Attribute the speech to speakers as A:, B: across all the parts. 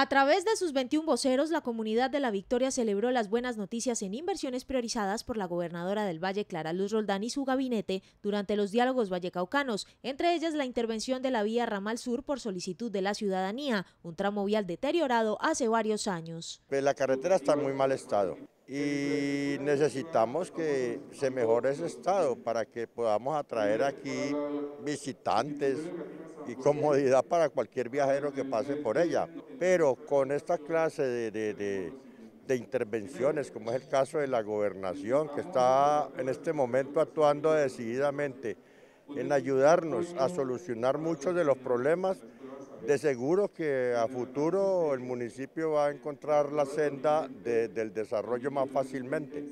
A: A través de sus 21 voceros, la comunidad de La Victoria celebró las buenas noticias en inversiones priorizadas por la gobernadora del Valle Clara Luz Roldán y su gabinete durante los diálogos vallecaucanos, entre ellas la intervención de la vía Ramal Sur por solicitud de la ciudadanía, un tramo vial deteriorado hace varios años.
B: Pues, la carretera está en muy mal estado y necesitamos que se mejore ese estado para que podamos atraer aquí visitantes, y comodidad para cualquier viajero que pase por ella. Pero con esta clase de, intervenciones, como es el caso de la gobernación, que está en este momento actuando decididamente en ayudarnos a solucionar muchos de los problemas, de seguro que a futuro el municipio va a encontrar la senda del desarrollo más fácilmente.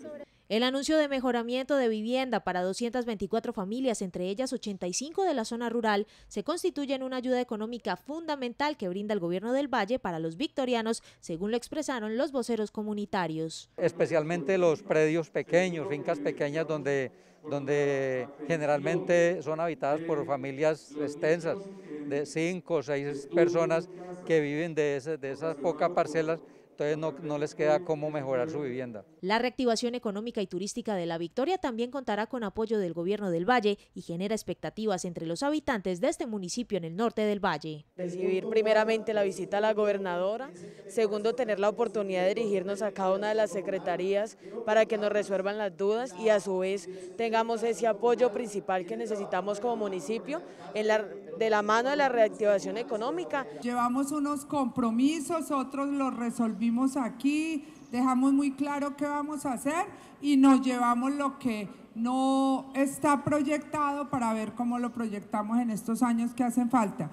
A: El anuncio de mejoramiento de vivienda para 224 familias, entre ellas 85 de la zona rural, se constituye en una ayuda económica fundamental que brinda el gobierno del Valle para los victorianos, según lo expresaron los voceros comunitarios.
C: Especialmente los predios pequeños, fincas pequeñas donde donde generalmente son habitadas por familias extensas, de cinco o seis personas que viven de, de esas pocas parcelas entonces no, les queda cómo mejorar su vivienda.
A: La reactivación económica y turística de La Victoria también contará con apoyo del gobierno del Valle y genera expectativas entre los habitantes de este municipio en el norte del Valle. Recibir primeramente la visita a la gobernadora,
D: Segundo, tener la oportunidad de dirigirnos a cada una de las secretarías para que nos resuelvan las dudas y a su vez tengamos ese apoyo principal que necesitamos como municipio
E: de la mano de la reactivación económica. Llevamos unos compromisos, otros los resolvimos aquí, dejamos muy claro qué vamos a hacer y nos llevamos lo que no está proyectado para ver cómo lo proyectamos en estos años que hacen falta.